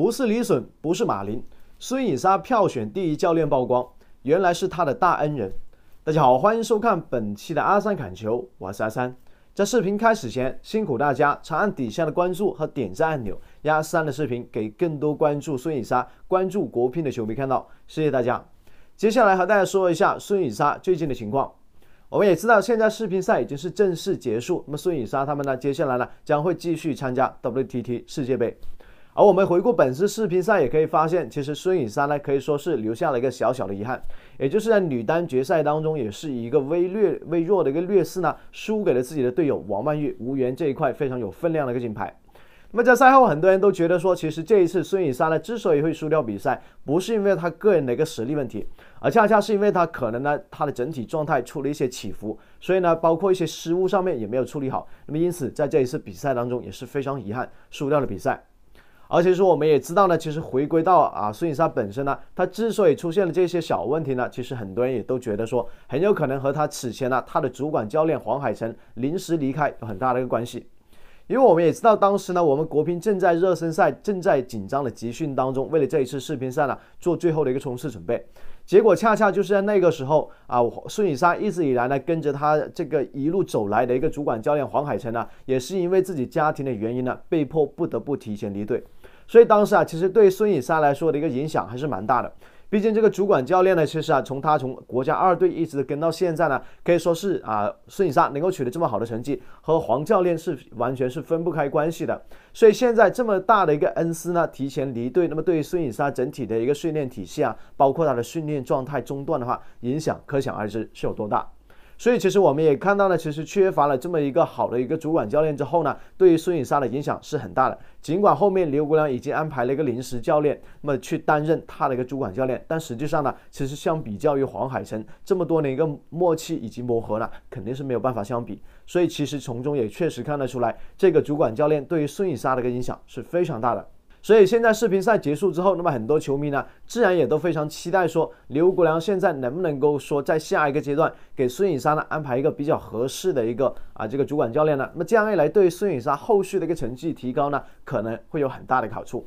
不是李隼，不是马林，孙颖莎票选第一教练曝光，原来是他的大恩人。大家好，欢迎收看本期的阿三砍球，我是阿三。在视频开始前，辛苦大家长按底下的关注和点赞按钮，阿三的视频给更多关注孙颖莎、关注国乒的球迷看到，谢谢大家。接下来和大家说一下孙颖莎最近的情况。我们也知道，现在世乒赛已经是正式结束，那么孙颖莎他们呢，接下来呢将会继续参加 WTT 世界杯。而我们回顾本次世乒赛，也可以发现，其实孙颖莎呢可以说是留下了一个小小的遗憾，也就是在女单决赛当中，也是一个微略微弱的一个劣势呢，输给了自己的队友王曼玉，无缘这一块非常有分量的一个金牌。那么在赛后，很多人都觉得说，其实这一次孙颖莎呢之所以会输掉比赛，不是因为她个人的一个实力问题，而恰恰是因为她可能呢她的整体状态出了一些起伏，所以呢包括一些失误上面也没有处理好。那么因此，在这一次比赛当中也是非常遗憾，输掉了比赛。而且说，我们也知道呢，其实回归到啊，孙颖莎本身呢，她之所以出现了这些小问题呢，其实很多人也都觉得说，很有可能和她此前呢，她的主管教练黄海晨临时离开有很大的一个关系。因为我们也知道，当时呢，我们国乒正在热身赛，正在紧张的集训当中，为了这一次世乒赛呢，做最后的一个冲刺准备。结果恰恰就是在那个时候啊，孙颖莎一直以来呢，跟着她这个一路走来的一个主管教练黄海晨呢，也是因为自己家庭的原因呢，被迫不得不提前离队。所以当时啊，其实对孙颖莎来说的一个影响还是蛮大的。毕竟这个主管教练呢，其实啊，从他从国家二队一直跟到现在呢，可以说是啊，孙颖莎能够取得这么好的成绩，和黄教练是完全是分不开关系的。所以现在这么大的一个恩师呢，提前离队，那么对于孙颖莎整体的一个训练体系啊，包括她的训练状态中断的话，影响可想而知是有多大。所以其实我们也看到呢，其实缺乏了这么一个好的一个主管教练之后呢，对于孙颖莎的影响是很大的。尽管后面刘国梁已经安排了一个临时教练，那么去担任他的一个主管教练，但实际上呢，其实相比较于黄海城这么多年一个默契以及磨合呢，肯定是没有办法相比。所以其实从中也确实看得出来，这个主管教练对于孙颖莎的一个影响是非常大的。所以现在视频赛结束之后，那么很多球迷呢，自然也都非常期待说，刘国梁现在能不能够说在下一个阶段给孙颖莎呢安排一个比较合适的一个啊这个主管教练呢？那么这样一来，对孙颖莎后续的一个成绩提高呢，可能会有很大的好处。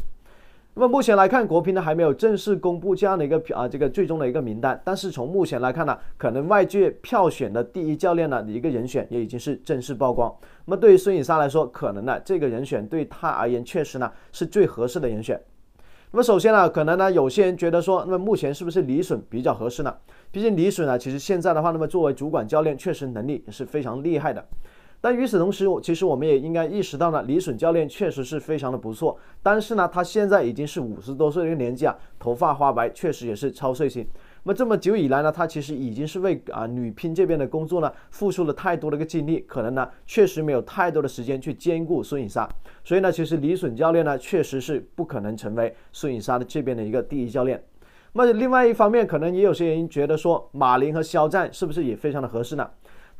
那么目前来看，国乒呢还没有正式公布这样的一个啊这个最终的一个名单。但是从目前来看呢，可能外界票选的第一教练呢一个人选也已经是正式曝光。那么对于孙颖莎来说，可能呢这个人选对他而言确实呢是最合适的人选。那么首先呢，可能呢有些人觉得说，那么目前是不是李隼比较合适呢？毕竟李隼呢其实现在的话，那么作为主管教练，确实能力也是非常厉害的。但与此同时，其实我们也应该意识到呢，李隼教练确实是非常的不错。但是呢，他现在已经是五十多岁的一个年纪啊，头发花白，确实也是操碎心。那么这么久以来呢，他其实已经是为啊女乒这边的工作呢，付出了太多的一个精力，可能呢确实没有太多的时间去兼顾孙颖莎。所以呢，其实李隼教练呢，确实是不可能成为孙颖莎的这边的一个第一教练。那么另外一方面，可能也有些人觉得说，马琳和肖战是不是也非常的合适呢？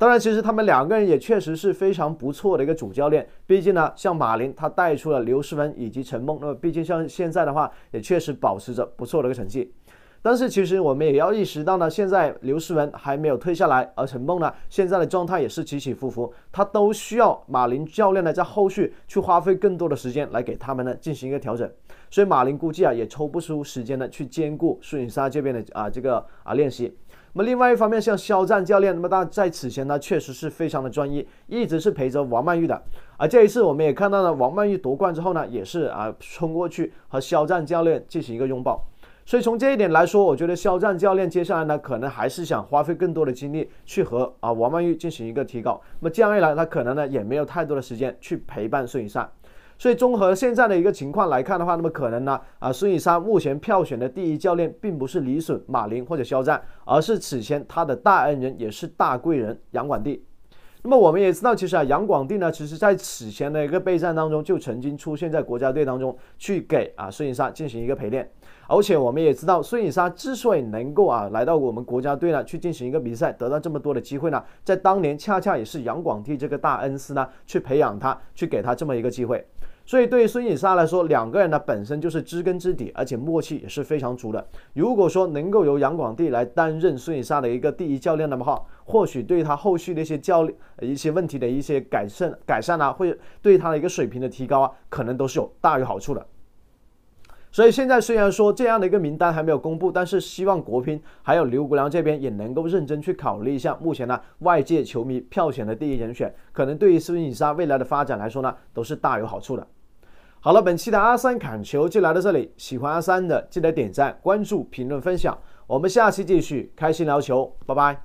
当然，其实他们两个人也确实是非常不错的一个主教练。毕竟呢，像马林他带出了刘诗雯以及陈梦，那么毕竟像现在的话，也确实保持着不错的一个成绩。但是其实我们也要意识到呢，现在刘诗雯还没有退下来，而陈梦呢现在的状态也是起起伏伏，她都需要马琳教练呢在后续去花费更多的时间来给他们呢进行一个调整，所以马琳估计啊也抽不出时间呢去兼顾孙颖莎这边的啊这个啊练习。那么另外一方面，像肖战教练，那么他在此前呢，确实是非常的专一，一直是陪着王曼玉的。而这一次我们也看到了王曼玉夺冠之后呢，也是啊冲过去和肖战教练进行一个拥抱。所以从这一点来说，我觉得肖战教练接下来呢，可能还是想花费更多的精力去和啊王曼玉进行一个提高。那么这样一来，他可能呢也没有太多的时间去陪伴孙颖莎。所以综合现在的一个情况来看的话，那么可能呢啊孙颖莎目前票选的第一教练并不是李隼、马林或者肖战，而是此前他的大恩人也是大贵人杨广弟。那么我们也知道，其实啊，杨广定呢，其实在此前的一个备战当中，就曾经出现在国家队当中，去给啊孙颖莎进行一个陪练。而且我们也知道，孙颖莎之所以能够啊来到我们国家队呢，去进行一个比赛，得到这么多的机会呢，在当年恰恰也是杨广弟这个大恩师呢，去培养他，去给他这么一个机会。所以，对于孙颖莎来说，两个人呢本身就是知根知底，而且默契也是非常足的。如果说能够由杨广帝来担任孙颖莎的一个第一教练的话，或许对他后续的一些教练一些问题的一些改善改善啊，会对他的一个水平的提高啊，可能都是有大有好处的。所以现在虽然说这样的一个名单还没有公布，但是希望国乒还有刘国梁这边也能够认真去考虑一下。目前呢，外界球迷票选的第一人选，可能对于孙颖莎未来的发展来说呢，都是大有好处的。好了，本期的阿三侃球就来到这里，喜欢阿三的记得点赞、关注、评论、分享，我们下期继续开心聊球，拜拜。